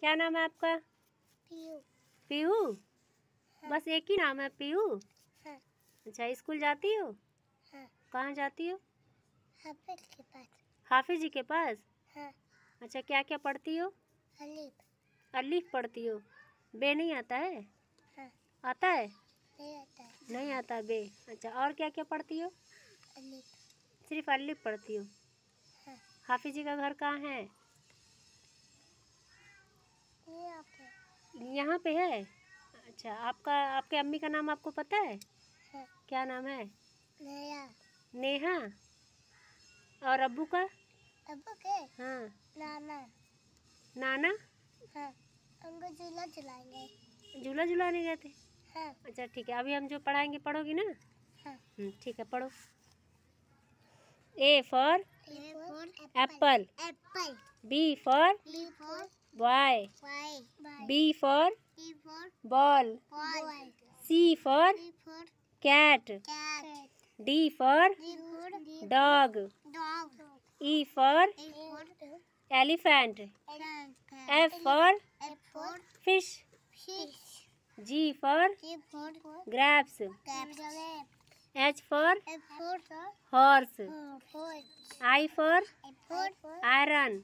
क्या नाम है आपका पीहू हाँ। बस एक ही नाम है पीहू हाँ। अच्छा स्कूल जाती हो हाँ। कहाँ जाती हो हाफिज के पास हाफिज जी के पास हाँ। अच्छा क्या क्या पढ़ती हो अलीफ अलीफ पढ़ती हो बे नहीं आता है हाँ। आता है नहीं आता है नहीं आता बे अच्छा और क्या क्या पढ़ती हो अलीफ सिर्फ अलीफ पढ़ती हो हाँ। हाफिज जी का घर कहाँ है यहाँ पे है अच्छा आपका आपके अम्मी का नाम आपको पता है क्या नाम है नेहा नेहा और अबू का अबू के हाँ नाना नाना हाँ उनको झूला झुलाएंगे झूला झुलाने गए थे हाँ अच्छा ठीक है अभी हम जो पढ़ाएंगे पढ़ोगी ना हाँ हम्म, ठीक है पढ़ो A for apple apple B for boy. boy. B for, B for ball. ball. C for, C for cat. cat. D for, D for dog. dog. E for, e for elephant. elephant. F for, F for fish. fish. G for, G for grabs. grabs. H for, H for horse. horse. I for, I for iron.